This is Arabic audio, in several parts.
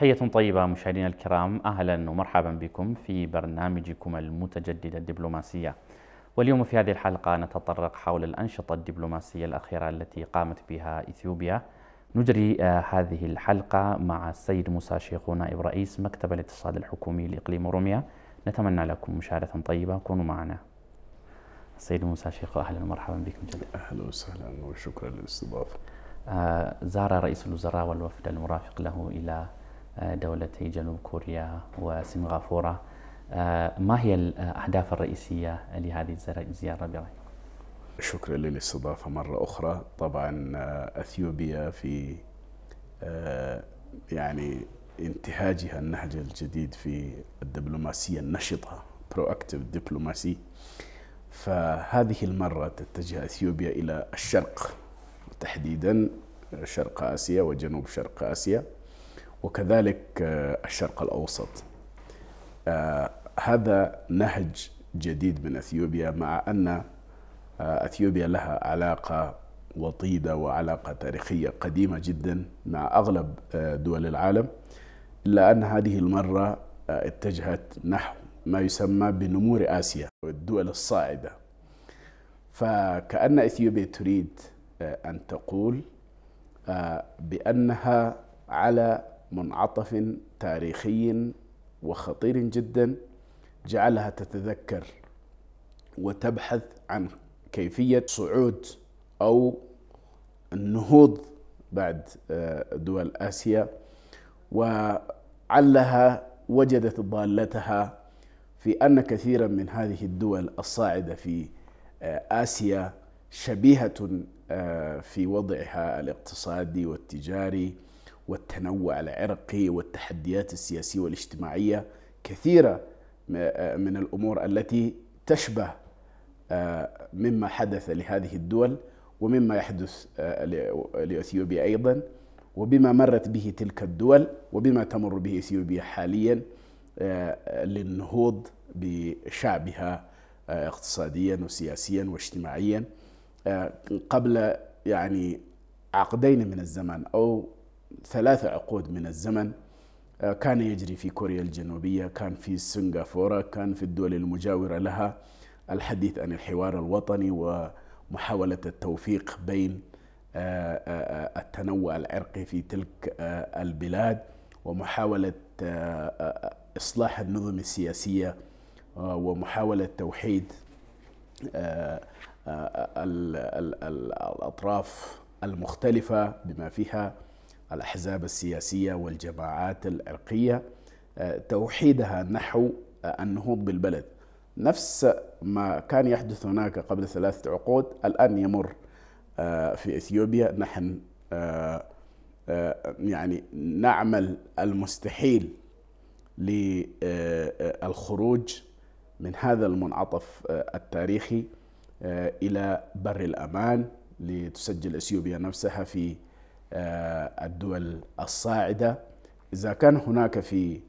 تحية طيبة مشاهدينا الكرام أهلا ومرحبا بكم في برنامجكم المتجدد الدبلوماسية واليوم في هذه الحلقة نتطرق حول الأنشطة الدبلوماسية الأخيرة التي قامت بها إثيوبيا نجري آه، هذه الحلقة مع السيد موسى شيخو نائب رئيس مكتب الاتصال الحكومي لإقليم روميا نتمنى لكم مشاهدة طيبة كونوا معنا السيد موسى شيخو أهلا ومرحبا بكم جدا أهلا وسهلا وشكرا للاستضافة آه، زار رئيس الوزراء والوفد المرافق له إلى آه، دولتي جنوب كوريا وسنغافورة آه، ما هي الأهداف آه، الرئيسية لهذه الزيارة برأيك؟ شكرا للاستضافة مرة أخرى طبعا أثيوبيا في يعني انتهاجها النهج الجديد في الدبلوماسية النشطة proactive دبلوماسي فهذه المرة تتجه أثيوبيا إلى الشرق تحديدا شرق آسيا وجنوب شرق آسيا وكذلك آه، الشرق الأوسط آه، هذا نهج جديد من أثيوبيا مع أن آه، أثيوبيا لها علاقة وطيدة وعلاقة تاريخية قديمة جدا مع أغلب دول العالم إلا أن هذه المرة اتجهت نحو ما يسمى بنمور آسيا والدول الصاعدة فكأن إثيوبيا تريد أن تقول بأنها على منعطف تاريخي وخطير جدا جعلها تتذكر وتبحث عن كيفية صعود أو النهوض بعد آه، دول آسيا وعلها وجدت ضالتها في أن كثيرا من هذه الدول الصاعدة في آه، آسيا شبيهة آه، في وضعها الاقتصادي والتجاري والتنوع العرقي والتحديات السياسية والاجتماعية كثيرة آه، من الأمور التي تشبه آه، مما حدث لهذه الدول ومما يحدث آه، لأثيوبيا أيضا وبما مرت به تلك الدول وبما تمر به أثيوبيا حاليا للنهوض بشعبها اقتصاديا وسياسيا واجتماعيا قبل يعني عقدين من الزمن أو ثلاثة عقود من الزمن آه، كان يجري في كوريا الجنوبية كان في سنغافورة كان في الدول المجاورة لها الحديث عن الحوار الوطني ومحاولة التوفيق بين آه، آه، التنوع العرقي في تلك البلاد ومحاولة إصلاح النظم السياسية ومحاولة توحيد الأطراف المختلفة بما فيها الأحزاب السياسية والجماعات العرقية آه، توحيدها نحو آه، النهوض بالبلد نفس ما كان يحدث هناك قبل ثلاثة عقود الآن يمر آه، في إثيوبيا نحن يعني نعمل المستحيل للخروج من هذا المنعطف التاريخي إلى بر الأمان لتسجل إثيوبيا نفسها في آه، الدول الصاعدة إذا كان هناك في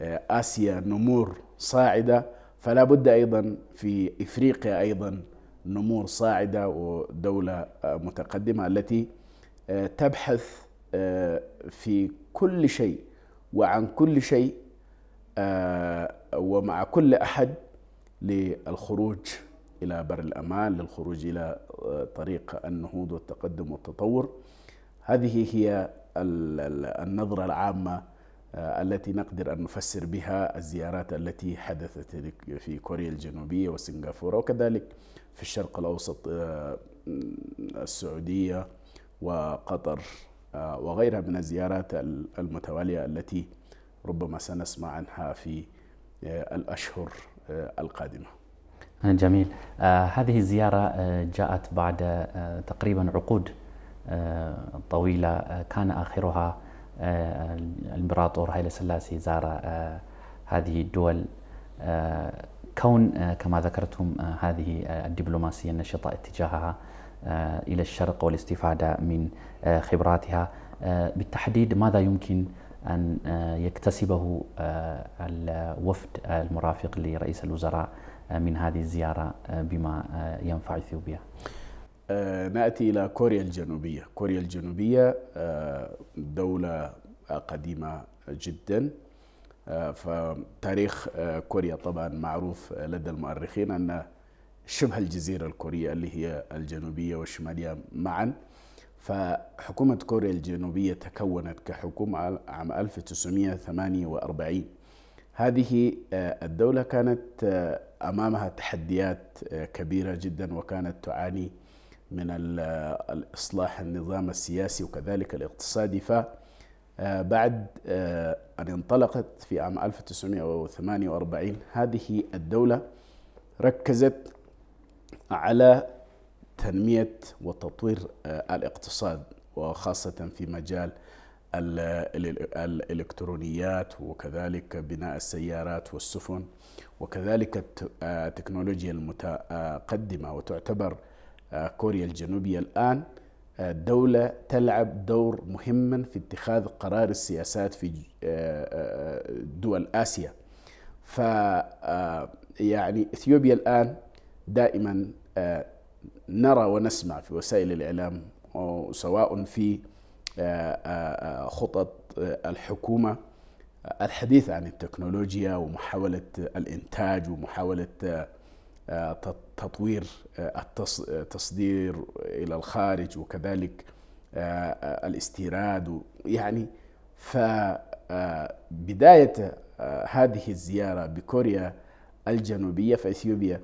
آه، آسيا نمور صاعدة فلا بد أيضا في إفريقيا أيضا نمور صاعدة ودولة آه، متقدمة التي تبحث في كل شيء وعن كل شيء ومع كل أحد للخروج إلى بر الأمان للخروج إلى طريق النهوض والتقدم والتطور هذه هي النظرة العامة آه، التي نقدر أن نفسر بها الزيارات التي حدثت في كوريا الجنوبية وسنغافورة وكذلك في الشرق الأوسط آه، السعودية وقطر آه، وغيرها من الزيارات المتوالية التي ربما سنسمع عنها في الأشهر القادمة جميل هذه الزيارة جاءت بعد تقريبا عقود آه، طويلة آه، كان آخرها آه، الإمبراطور هيلي سلاسي زار هذه الدول كون كما ذكرتم هذه الدبلوماسية النشطة اتجاهها إلى الشرق والاستفادة من خبراتها بالتحديد ماذا يمكن أن يكتسبه الوفد المرافق لرئيس الوزراء من هذه الزيارة بما ينفع إثيوبيا؟ ناتي آه، الى كوريا الجنوبيه، كوريا الجنوبيه آه، دوله قديمه جدا آه، فتاريخ كوريا طبعا معروف لدى المؤرخين ان شبه الجزيره الكوريه اللي هي الجنوبيه والشماليه معا فحكومه كوريا الجنوبيه تكونت كحكومه عام 1948 هذه الدوله كانت امامها تحديات كبيره جدا وكانت تعاني من الإصلاح النظام السياسي وكذلك الاقتصادي فبعد آه، آه، أن انطلقت في عام 1948 هذه الدولة ركزت على تنمية وتطوير آه، الاقتصاد وخاصة في مجال الإلكترونيات وكذلك بناء السيارات والسفن وكذلك التكنولوجيا المتقدمة وتعتبر آه، كوريا الجنوبية الآن آه، دولة تلعب دور مهما في اتخاذ قرار السياسات في آه، دول آسيا ف يعني اثيوبيا الان دائما نرى ونسمع في وسائل الاعلام سواء في خطط الحكومه الحديث عن التكنولوجيا ومحاوله الانتاج ومحاوله تطوير آه، التصدير آه، الى الخارج وكذلك آه، الاستيراد يعني فبدايه هذه الزياره بكوريا الجنوبيه في اثيوبيا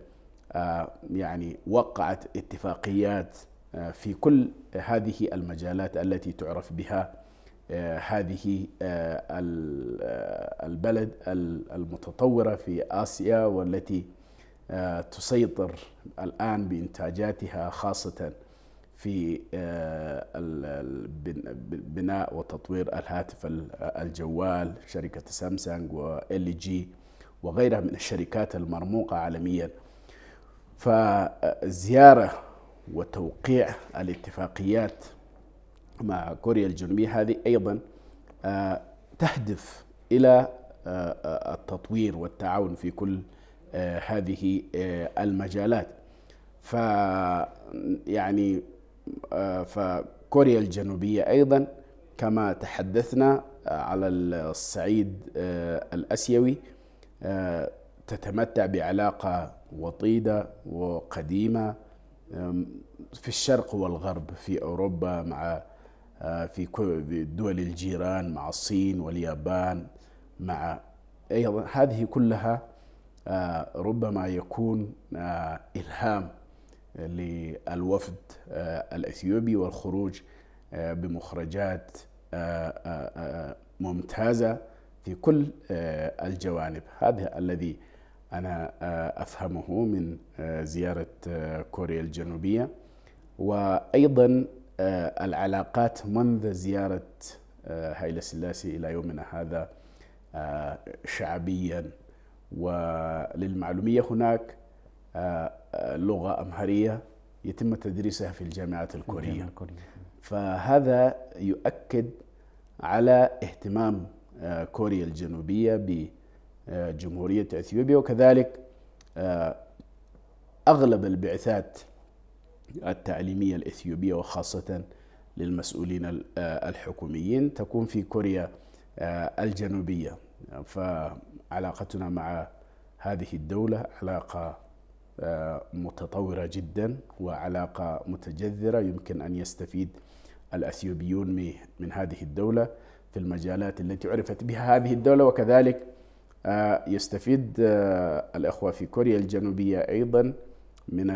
يعني وقعت اتفاقيات في كل هذه المجالات التي تعرف بها هذه البلد المتطوره في اسيا والتي آه، تسيطر الآن بإنتاجاتها خاصة في آه، بناء وتطوير الهاتف الجوال شركة سامسونج وإل جي وغيرها من الشركات المرموقة عالميا فزيارة وتوقيع الاتفاقيات مع كوريا الجنوبية هذه أيضا آه، تهدف إلى التطوير والتعاون في كل آه، هذه آه، المجالات ف يعني آه، فكوريا الجنوبية أيضا كما تحدثنا على الصعيد الأسيوي تتمتع بعلاقة وطيدة وقديمة في الشرق والغرب في أوروبا مع في دول الجيران مع الصين واليابان مع أيضا هذه كلها آه، ربما يكون آه، إلهام آه، للوفد الأثيوبي والخروج بمخرجات ممتازة في كل الجوانب هذا الذي أنا أفهمه من زيارة كوريا الجنوبية وأيضا العلاقات منذ زيارة هايلة سلاسي إلى يومنا هذا شعبيا وللمعلومية هناك آه، آه، لغة أمهرية يتم تدريسها في الجامعات الكورية فهذا يؤكد على اهتمام آه، كوريا الجنوبية بجمهورية أثيوبيا وكذلك أغلب البعثات التعليمية الإثيوبية وخاصة للمسؤولين الحكوميين تكون في كوريا الجنوبية ف علاقتنا مع هذه الدولة علاقة آه، متطورة جدا وعلاقة متجذرة يمكن أن يستفيد الأثيوبيون من هذه الدولة في المجالات التي عرفت بها هذه الدولة وكذلك آه، يستفيد آه، الأخوة في كوريا الجنوبية أيضا من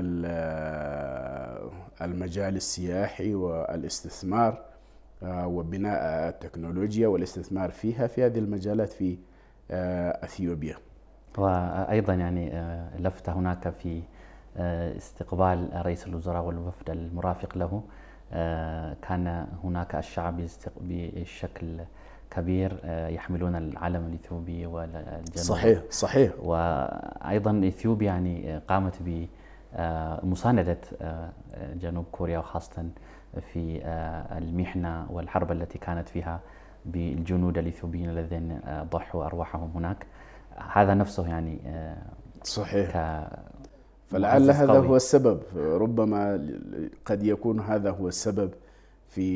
المجال السياحي والاستثمار وبناء التكنولوجيا والاستثمار فيها في هذه المجالات في آه، اثيوبيا. وايضا يعني آه، لفت هناك في آه، استقبال رئيس الوزراء والوفد المرافق له كان هناك الشعب بشكل كبير يحملون العلم الاثيوبي والجنوب صحيح صحيح وايضا اثيوبيا يعني قامت بمسانده جنوب كوريا وخاصه في المحنه والحرب التي كانت فيها بالجنود الاثيوبيين الذين آه، ضحوا ارواحهم هناك هذا نفسه يعني آه، صحيح فلعل هذا قوي. هو السبب ربما قد يكون هذا هو السبب في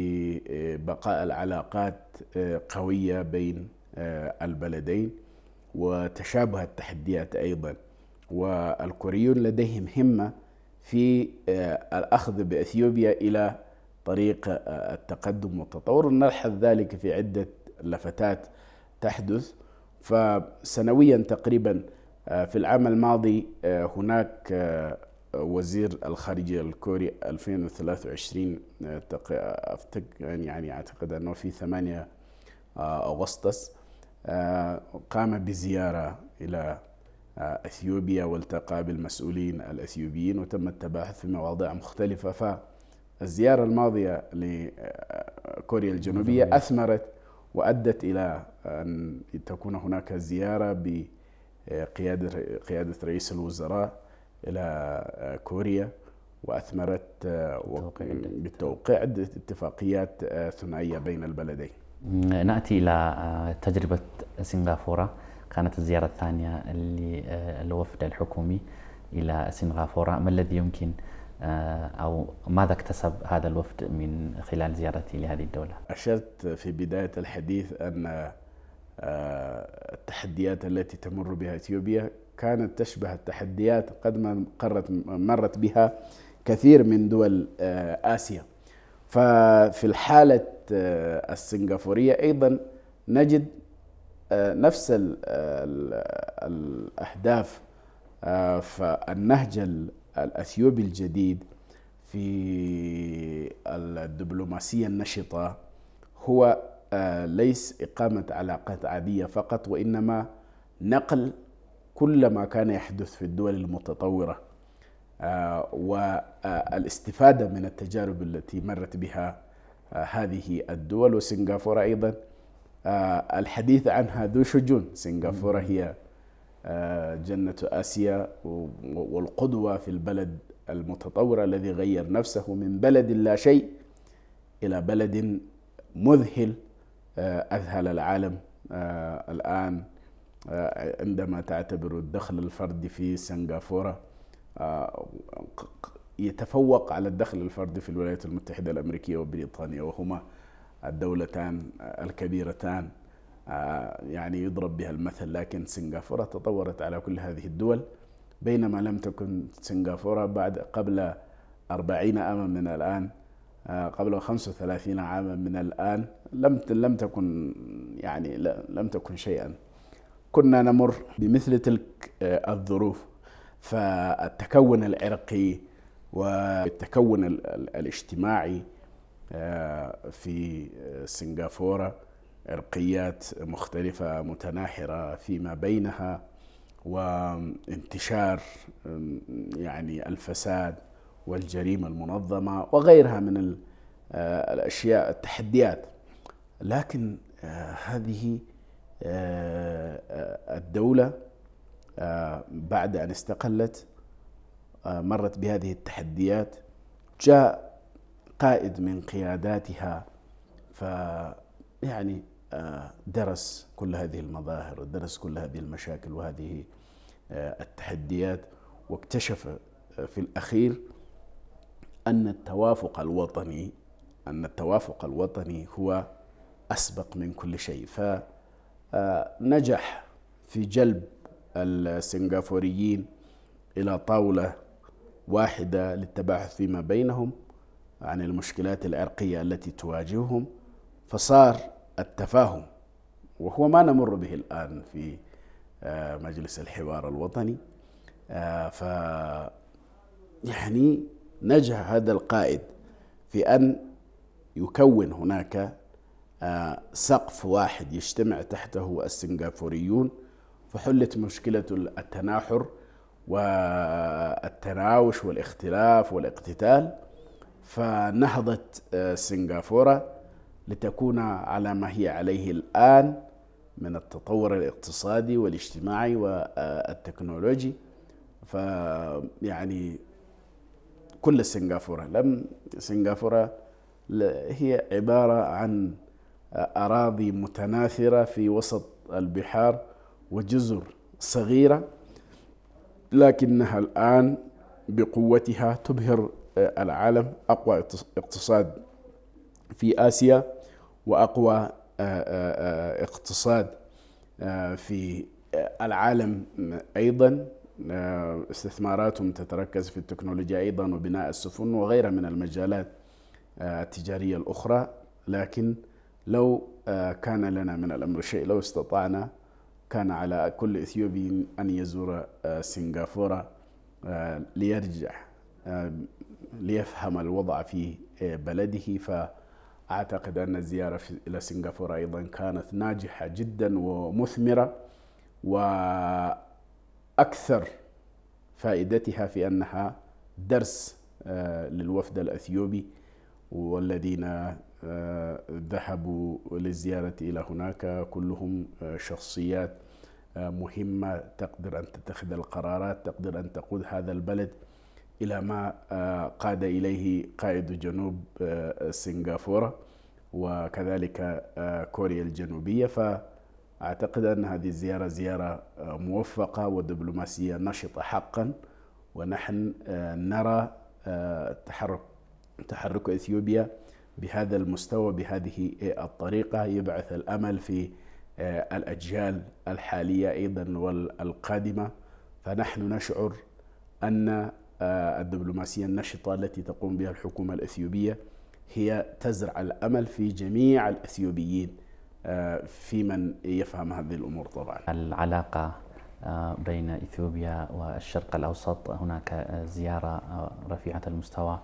آه، بقاء العلاقات قويه بين البلدين وتشابه التحديات ايضا والكوريون لديهم همه في الاخذ باثيوبيا الى طريق آه، التقدم والتطور نلحظ ذلك في عدة لفتات تحدث فسنويا تقريبا آه، في العام الماضي آه، هناك وزير الخارجية الكوري 2023 يعني،, يعني أعتقد أنه في 8 أغسطس قام بزيارة إلى اثيوبيا والتقى بالمسؤولين الاثيوبيين وتم التباحث في مواضيع مختلفه الزيارة الماضية لكوريا الجنوبية أثمرت وأدت إلى أن تكون هناك زيارة بقيادة قيادة رئيس الوزراء إلى كوريا وأثمرت آه، بالتوقيع اتفاقيات آه، ثنائية بين البلدين نأتي إلى آه، تجربة سنغافورة كانت الزيارة الثانية للوفد الحكومي إلى سنغافورة ما الذي يمكن آه، أو ماذا اكتسب هذا الوفد من خلال زيارته لهذه الدولة؟ أشرت في بداية الحديث أن آه، التحديات التي تمر بها إثيوبيا كانت تشبه التحديات قد ما قرت مرت بها كثير من دول آه، آسيا ففي الحالة السنغافورية أيضا نجد نفس الأهداف فالنهج الاثيوبي الجديد في الدبلوماسيه النشطه هو آه، ليس اقامه علاقات عاديه فقط وانما نقل كل ما كان يحدث في الدول المتطوره آه، والاستفاده من التجارب التي مرت بها آه، هذه الدول وسنغافوره ايضا الحديث عنها ذو شجون سنغافوره هي آه، جنة آسيا والقدوة في البلد المتطور الذي غير نفسه من بلد لا شيء إلى بلد مذهل آه، أذهل العالم آه، الآن عندما تعتبر الدخل الفردي في سنغافورة يتفوق على الدخل الفردي في الولايات المتحدة الأمريكية وبريطانيا وهما الدولتان الكبيرتان آه، يعني يضرب بها المثل لكن سنغافورة تطورت على كل هذه الدول بينما لم تكن سنغافورة بعد قبل 40 عاما من الآن آه، قبل 35 عاما من الآن لم لم تكن يعني لم تكن شيئا كنا نمر بمثل تلك آه، الظروف فالتكون العرقي والتكون الاجتماعي في سنغافوره عرقيات مختلفة متناحرة فيما بينها وانتشار يعني الفساد والجريمة المنظمة وغيرها من آه، الأشياء التحديات لكن آه، هذه آه، الدولة بعد أن استقلت مرت بهذه التحديات جاء قائد من قياداتها ف يعني آه, درس كل هذه المظاهر ودرس كل هذه المشاكل وهذه آه, التحديات واكتشف آه, في الأخير أن التوافق الوطني أن التوافق الوطني هو أسبق من كل شيء فنجح في جلب السنغافوريين إلى طاولة واحدة للتباحث فيما بينهم عن المشكلات العرقية التي تواجههم فصار التفاهم وهو ما نمر به الآن في آه، مجلس الحوار الوطني آه، ف يعني نجح هذا القائد في أن يكون هناك آه، سقف واحد يجتمع تحته السنغافوريون فحلت مشكلة التناحر والتناوش والاختلاف والاقتتال فنهضت سنغافورة لتكون على ما هي عليه الآن من التطور الاقتصادي والاجتماعي والتكنولوجي فيعني كل سنغافورة لم سنغافورة هي عبارة عن أراضي متناثرة في وسط البحار وجزر صغيرة لكنها الآن بقوتها تبهر العالم أقوى اقتصاد في آسيا واقوى آه، آه، آه، اقتصاد في العالم ايضا استثماراتهم تتركز في التكنولوجيا ايضا وبناء السفن وغيرها من المجالات التجاريه الاخرى لكن لو كان لنا من الامر شيء لو استطعنا كان على كل اثيوبي ان يزور سنغافوره ليرجع ليفهم الوضع في بلده ف أعتقد أن الزيارة إلى سنغافورة أيضا كانت ناجحة جدا ومثمرة وأكثر فائدتها في أنها درس آه، للوفد الأثيوبي والذين آه، ذهبوا للزيارة إلى هناك كلهم آه، شخصيات مهمة تقدر أن تتخذ القرارات تقدر أن تقود هذا البلد إلى ما آه، قاد إليه قائد جنوب آه، سنغافورة وكذلك آه، كوريا الجنوبية فأعتقد أن هذه الزيارة زيارة موفقة ودبلوماسية نشطة حقا ونحن نرى تحرك تحرك إثيوبيا بهذا المستوى بهذه الطريقة يبعث الأمل في الأجيال الحالية أيضا والقادمة فنحن نشعر أن الدبلوماسية النشطة التي تقوم بها الحكومة الأثيوبية هي تزرع الأمل في جميع الأثيوبيين آه، في من يفهم هذه الأمور طبعا العلاقة آه، بين إثيوبيا والشرق الأوسط هناك آه، زيارة رفيعة المستوى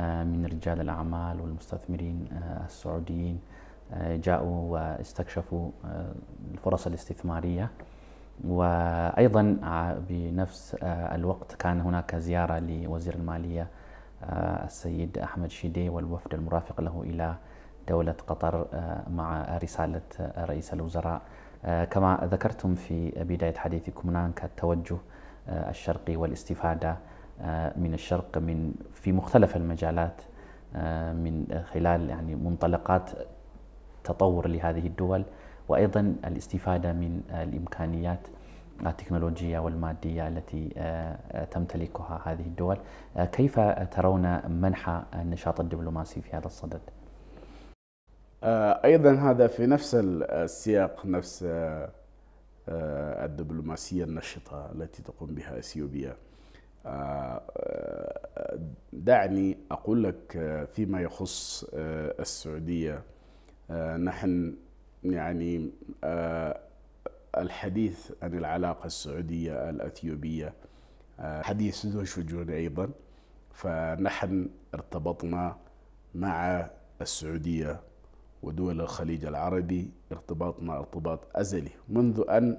من رجال الأعمال والمستثمرين السعوديين جاءوا واستكشفوا الفرص الاستثمارية وأيضا بنفس آه، الوقت كان هناك زيارة لوزير المالية آه، السيد أحمد شيدي والوفد المرافق له إلى دولة قطر آه، مع رسالة رئيس الوزراء كما ذكرتم في بداية حديثكم هناك التوجه الشرقي والاستفادة من الشرق من في مختلف المجالات من خلال يعني منطلقات تطور لهذه الدول وأيضا الاستفادة من آه، الإمكانيات آه، التكنولوجية والمادية التي آه، تمتلكها هذه الدول كيف ترون منحى النشاط الدبلوماسي في هذا الصدد؟ أيضا هذا في نفس السياق نفس الدبلوماسية النشطة التي تقوم بها اثيوبيا دعني أقول لك فيما يخص السعودية نحن يعني آه، الحديث عن العلاقة السعودية الأثيوبية آه، حديث ذو شجون أيضا فنحن ارتبطنا مع السعودية ودول الخليج العربي ارتباطنا ارتباط أزلي منذ أن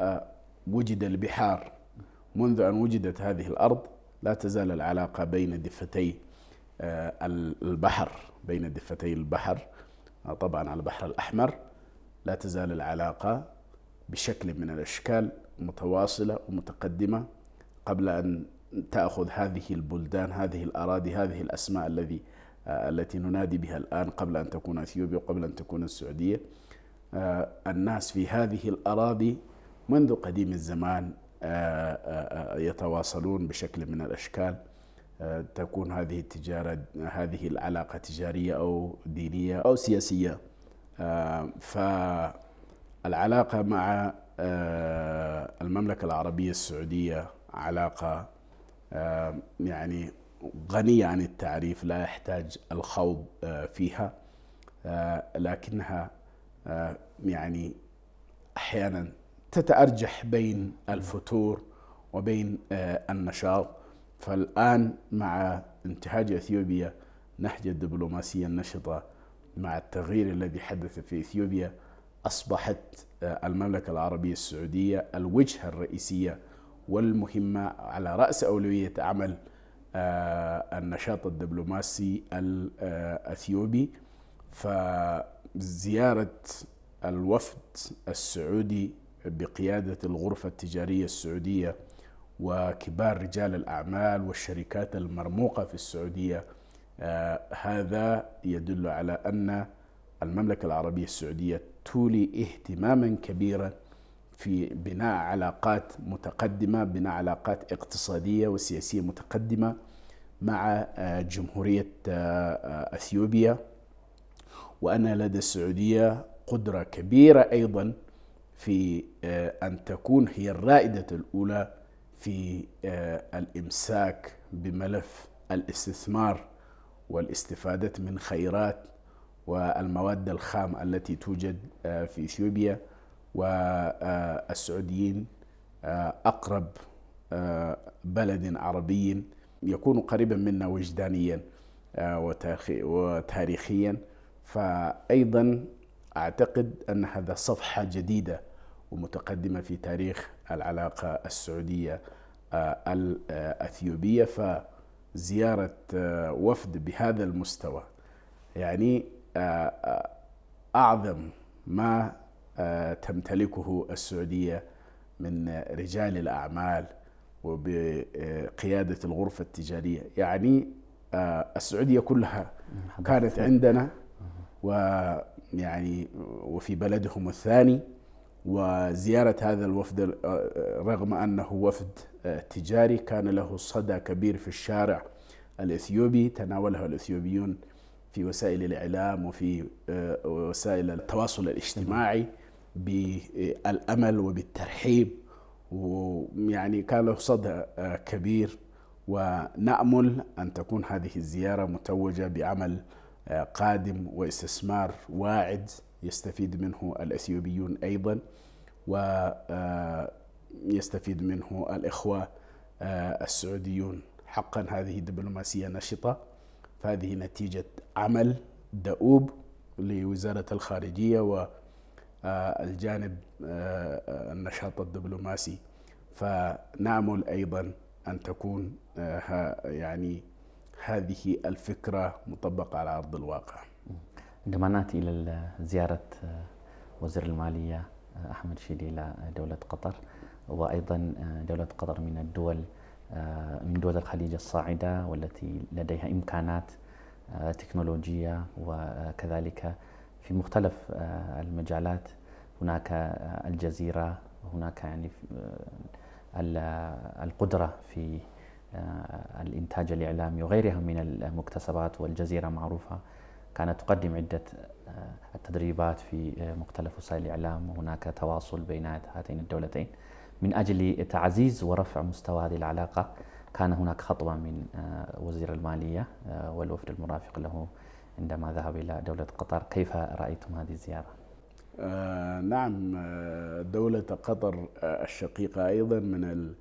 آه، وجد البحار منذ أن وجدت هذه الأرض لا تزال العلاقة بين دفتي البحر بين دفتي البحر آه، طبعا على البحر الأحمر لا تزال العلاقة بشكل من الأشكال متواصلة ومتقدمة قبل أن تأخذ هذه البلدان هذه الأراضي هذه الأسماء الذي آه، التي ننادي بها الآن قبل أن تكون أثيوبيا وقبل أن تكون السعودية آه، الناس في هذه الأراضي منذ قديم الزمان يتواصلون بشكل من الأشكال تكون هذه التجارة هذه العلاقة تجارية أو دينية أو سياسية آه، فالعلاقة مع آه، المملكة العربية السعودية علاقة آه، يعني غنية عن التعريف لا يحتاج الخوض فيها لكنها يعني أحيانا تتأرجح بين الفتور وبين النشاط فالآن مع انتهاج أثيوبيا نهج الدبلوماسية النشطة مع التغيير الذي حدث في إثيوبيا أصبحت آه، المملكة العربية السعودية الوجهة الرئيسية والمهمة على رأس أولوية عمل آه، النشاط الدبلوماسي الأثيوبي آه، فزيارة الوفد السعودي بقيادة الغرفة التجارية السعودية وكبار رجال الأعمال والشركات المرموقة في السعودية آه، هذا يدل على أن المملكة العربية السعودية تولي اهتماما كبيرا في بناء علاقات متقدمة بناء علاقات اقتصادية وسياسية متقدمة مع آه، جمهورية آه، أثيوبيا وأن لدى السعودية قدرة كبيرة أيضا في أن تكون هي الرائدة الأولى في آه، الامساك بملف الاستثمار والاستفاده من خيرات والمواد الخام التي توجد آه، في اثيوبيا والسعوديين آه، اقرب بلد عربي يكون قريبا منا وجدانيا وتاريخيا فايضا اعتقد ان هذا صفحه جديده ومتقدمة في تاريخ العلاقة السعودية آه، الأثيوبية فزيارة آه، وفد بهذا المستوى يعني آه، أعظم ما تمتلكه السعودية من رجال الأعمال وبقيادة الغرفة التجارية يعني السعودية كلها كانت عندنا ويعني وفي بلدهم الثاني وزيارة هذا الوفد آه، آه، رغم أنه وفد آه، تجاري كان له صدى كبير في الشارع الإثيوبي تناوله الإثيوبيون في وسائل الإعلام وفي وسائل التواصل الاجتماعي بالأمل وبالترحيب ويعني كان له صدى كبير ونأمل أن تكون هذه الزيارة متوجة بعمل قادم واستثمار واعد يستفيد منه الاثيوبيون ايضا ويستفيد آه، منه الاخوه آه، السعوديون حقا هذه دبلوماسيه نشطه فهذه نتيجه عمل دؤوب لوزاره الخارجيه والجانب آه، النشاط الدبلوماسي فنامل ايضا ان تكون يعني هذه الفكره مطبقه على ارض الواقع ضمانات الى زياره آه، وزير الماليه آه، احمد شيلي الى آه، دوله قطر وايضا دوله قطر من الدول من دول الخليج الصاعده والتي لديها امكانات تكنولوجيه وكذلك في مختلف المجالات هناك الجزيره هناك يعني القدره في الانتاج الاعلامي وغيرها من المكتسبات والجزيره معروفه كانت تقدم عدة آه، التدريبات في آه، مختلف وسائل الإعلام وهناك تواصل بين هاتين الدولتين من أجل تعزيز ورفع مستوى هذه العلاقة كان هناك خطوة من آه، وزير المالية والوفد المرافق له عندما ذهب إلى دولة قطر كيف رأيتم هذه الزيارة؟ آه نعم دولة قطر الشقيقة أيضا من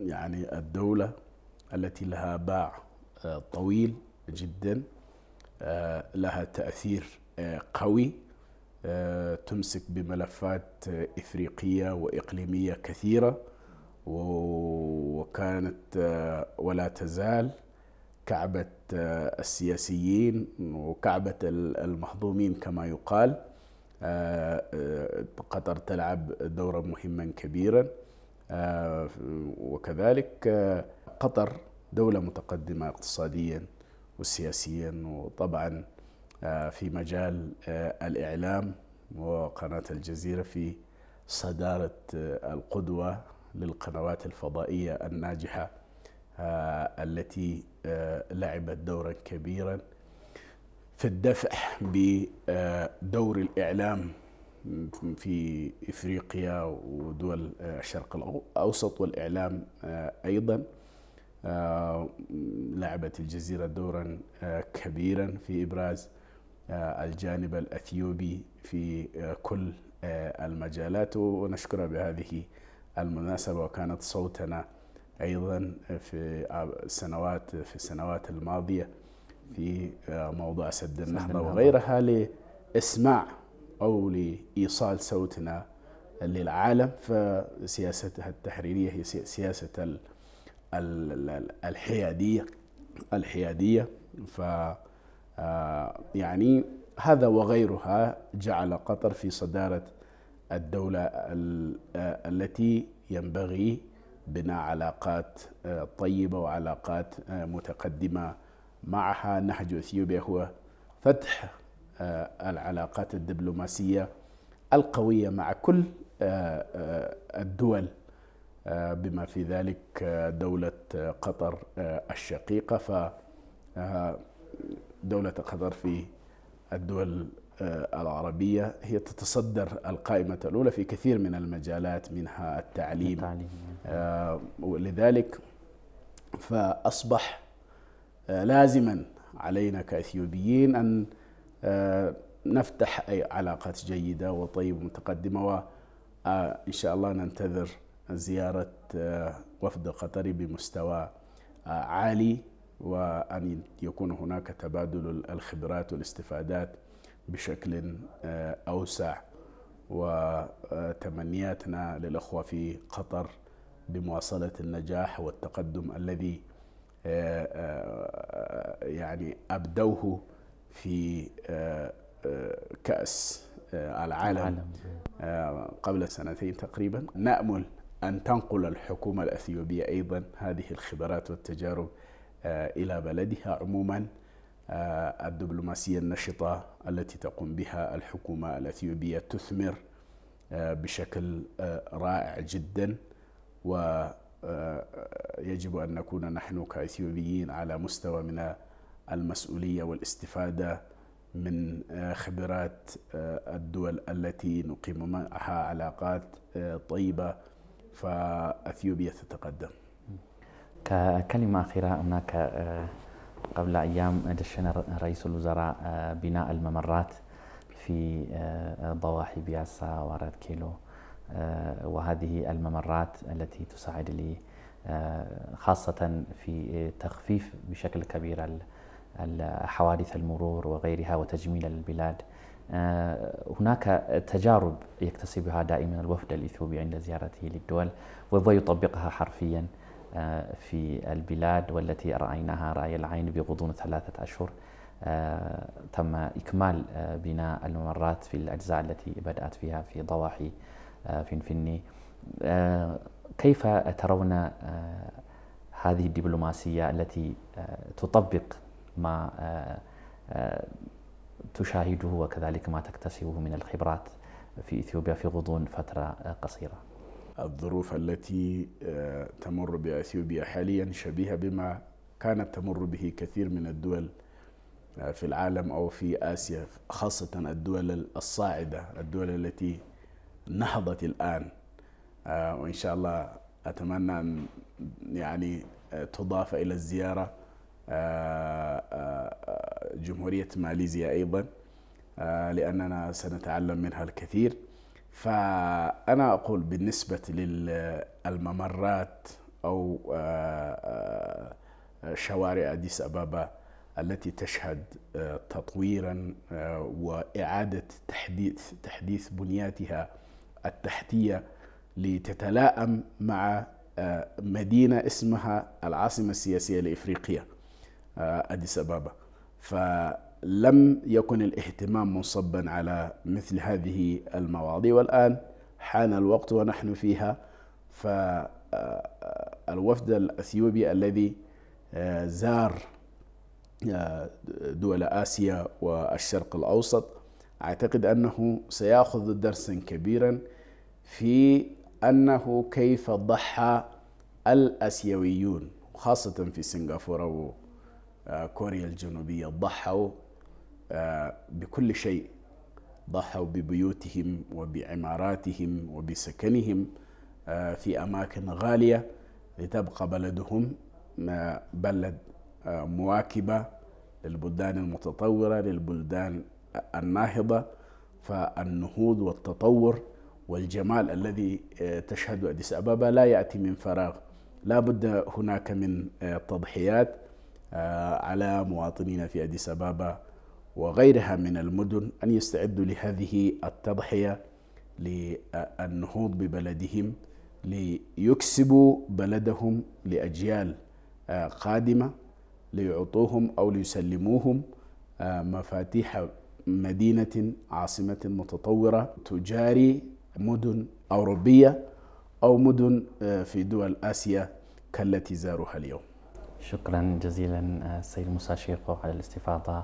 يعني الدولة التي لها باع طويل جدا آه، لها تأثير آه، قوي آه، تمسك بملفات إفريقية وإقليمية كثيرة وكانت ولا تزال كعبة السياسيين وكعبة المهضومين كما يقال قطر تلعب دورا مهما كبيرا وكذلك قطر دولة متقدمة اقتصاديا والسياسيين وطبعا آه، في مجال آه، الإعلام وقناة الجزيرة في صدارة آه، القدوة للقنوات الفضائية الناجحة التي لعبت دورا كبيرا في الدفع بدور الإعلام في إفريقيا ودول الشرق الأوسط والإعلام أيضاً آه، لعبت الجزيرة دورا آه، كبيرا في إبراز آه، الجانب الأثيوبي في كل المجالات ونشكرها بهذه المناسبة وكانت صوتنا أيضا في السنوات في السنوات الماضية في موضوع سد النهضة وغيرها لإسماع أو لإيصال صوتنا للعالم فسياستها التحريرية هي سياسة الحياديه الحياديه ف آه، يعني هذا وغيرها جعل قطر في صداره الدوله آه، التي ينبغي بناء علاقات آه، طيبه وعلاقات متقدمه معها نهج اثيوبيا هو فتح العلاقات الدبلوماسيه القويه مع كل الدول بما في ذلك آه، دولة آه، قطر آه، الشقيقة ف دولة قطر في الدول العربية هي تتصدر القائمة الأولى في كثير من المجالات منها التعليم, التعليم. ولذلك فأصبح لازما علينا كأثيوبيين أن نفتح أي علاقات جيدة وطيبة ومتقدمة وإن شاء الله ننتظر زيارة آه، وفد قطري بمستوى آه، عالي وأن يكون هناك تبادل الخبرات والاستفادات بشكل آه، أوسع وتمنياتنا للأخوة في قطر بمواصلة النجاح والتقدم الذي يعني أبدوه في كأس العالم قبل سنتين تقريبا نأمل أن تنقل الحكومة الأثيوبية أيضا هذه الخبرات والتجارب آه، إلى بلدها عموما آه، الدبلوماسية النشطة التي تقوم بها الحكومة الأثيوبية تثمر آه، بشكل رائع جدا ويجب أن نكون نحن كأثيوبيين على مستوى من المسؤولية والاستفادة من خبرات الدول التي نقيم معها علاقات طيبة فاثيوبيا تتقدم. ككلمه اخيره هناك آه، قبل ايام دشن رئيس الوزراء آه، بناء الممرات في آه، ضواحي بياسا وارد كيلو وهذه الممرات التي تساعد لي خاصة في تخفيف بشكل كبير حوادث المرور وغيرها وتجميل البلاد آه، هناك تجارب يكتسبها دائما الوفد الإثيوبي عند زيارته للدول ويطبقها حرفيا آه، في البلاد والتي رأيناها رأي العين بغضون ثلاثة أشهر آه، تم إكمال بناء الممرات في الأجزاء التي بدأت فيها في ضواحي فنفني كيف ترون هذه الدبلوماسية التي تطبق ما تشاهده وكذلك ما تكتسبه من الخبرات في إثيوبيا في غضون فترة قصيرة الظروف التي آه، تمر بأثيوبيا حاليا شبيهة بما كانت تمر به كثير من الدول آه، في العالم أو في آسيا خاصة الدول الصاعدة الدول التي نهضت الآن آه، وإن شاء الله أتمنى أن يعني تضاف إلى الزيارة آه، آه، جمهورية ماليزيا أيضا آه، لأننا سنتعلم منها الكثير فأنا أقول بالنسبة للممرات أو شوارع أديس أبابا التي تشهد تطويرا وإعادة تحديث, تحديث بنياتها التحتية لتتلائم مع مدينة اسمها العاصمة السياسية لإفريقيا آه، أديس أبابا فلم يكن الاهتمام منصبا على مثل هذه المواضيع والآن حان الوقت ونحن فيها فالوفد آه، الأثيوبي الذي آه، زار دول آسيا والشرق الأوسط أعتقد أنه سيأخذ درسا كبيرا في أنه كيف ضحى الأسيويون خاصة في سنغافورة آه، كوريا الجنوبية ضحوا آه، بكل شيء ضحوا ببيوتهم وبعماراتهم وبسكنهم آه، في أماكن غالية لتبقى بلدهم بلد مواكبة للبلدان المتطورة للبلدان الناهضة فالنهوض والتطور والجمال الذي تشهد أديس أبابا لا يأتي من فراغ لا بد هناك من تضحيات آه، على مواطنينا في أديس أبابا وغيرها من المدن أن يستعدوا لهذه التضحية للنهوض ببلدهم ليكسبوا بلدهم لأجيال آه، قادمة ليعطوهم أو ليسلموهم آه، مفاتيح مدينة عاصمة متطورة تجاري مدن أوروبية أو مدن في دول آسيا كالتي زاروها اليوم شكرا جزيلا آه، السيد موسى شيقو على الاستفاضة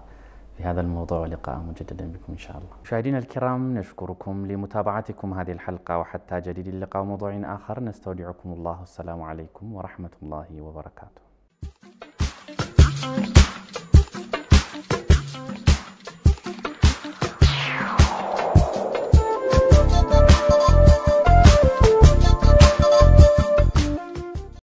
في هذا الموضوع ولقاء مجددا بكم إن شاء الله مشاهدينا الكرام نشكركم لمتابعتكم هذه الحلقة وحتى جديد اللقاء وموضوع آخر نستودعكم الله السلام عليكم ورحمة الله وبركاته